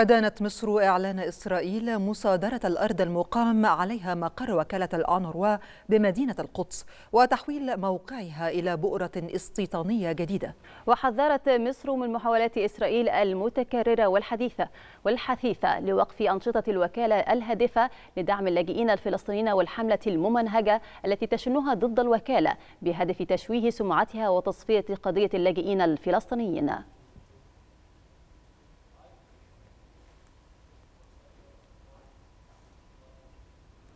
أدانت مصر إعلان إسرائيل مصادرة الأرض المقام عليها مقر وكالة الأنروا بمدينة القدس وتحويل موقعها إلى بؤرة استيطانية جديدة وحذرت مصر من محاولات إسرائيل المتكررة والحديثة والحثيثة لوقف أنشطة الوكالة الهادفة لدعم اللاجئين الفلسطينيين والحملة الممنهجة التي تشنها ضد الوكالة بهدف تشويه سمعتها وتصفية قضية اللاجئين الفلسطينيين